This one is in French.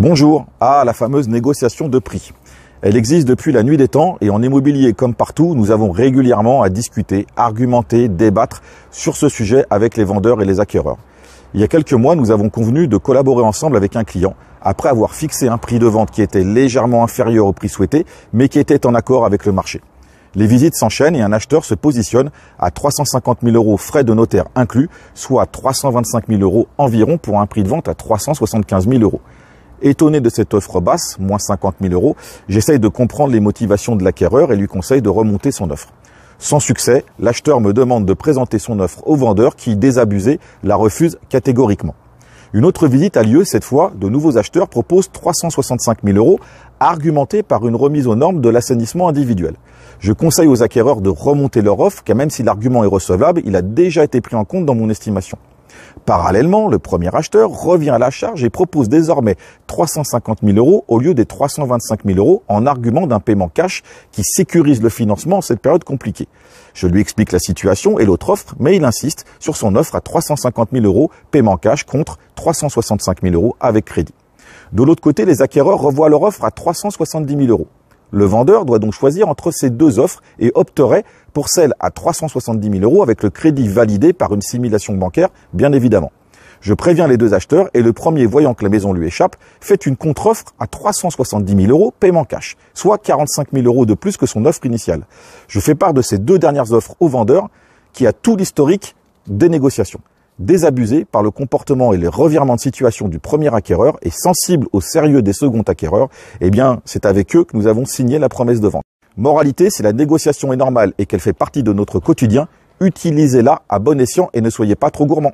Bonjour à la fameuse négociation de prix. Elle existe depuis la nuit des temps et en immobilier comme partout, nous avons régulièrement à discuter, argumenter, débattre sur ce sujet avec les vendeurs et les acquéreurs. Il y a quelques mois, nous avons convenu de collaborer ensemble avec un client après avoir fixé un prix de vente qui était légèrement inférieur au prix souhaité mais qui était en accord avec le marché. Les visites s'enchaînent et un acheteur se positionne à 350 000 euros frais de notaire inclus, soit 325 000 euros environ pour un prix de vente à 375 000 euros. Étonné de cette offre basse, moins 50 000 euros, j'essaye de comprendre les motivations de l'acquéreur et lui conseille de remonter son offre. Sans succès, l'acheteur me demande de présenter son offre au vendeur qui, désabusé, la refuse catégoriquement. Une autre visite a lieu, cette fois, de nouveaux acheteurs proposent 365 000 euros, argumentés par une remise aux normes de l'assainissement individuel. Je conseille aux acquéreurs de remonter leur offre, car même si l'argument est recevable, il a déjà été pris en compte dans mon estimation. Parallèlement, le premier acheteur revient à la charge et propose désormais 350 000 euros au lieu des 325 000 euros en argument d'un paiement cash qui sécurise le financement en cette période compliquée. Je lui explique la situation et l'autre offre, mais il insiste sur son offre à 350 000 euros paiement cash contre 365 000 euros avec crédit. De l'autre côté, les acquéreurs revoient leur offre à 370 000 euros. Le vendeur doit donc choisir entre ces deux offres et opterait pour celle à 370 000 euros avec le crédit validé par une simulation bancaire, bien évidemment. Je préviens les deux acheteurs et le premier voyant que la maison lui échappe fait une contre-offre à 370 000 euros paiement cash, soit 45 000 euros de plus que son offre initiale. Je fais part de ces deux dernières offres au vendeur qui a tout l'historique des négociations désabusé par le comportement et les revirements de situation du premier acquéreur et sensible au sérieux des seconds acquéreurs, eh bien, c'est avec eux que nous avons signé la promesse de vente. Moralité, si la négociation est normale et qu'elle fait partie de notre quotidien, utilisez-la à bon escient et ne soyez pas trop gourmand.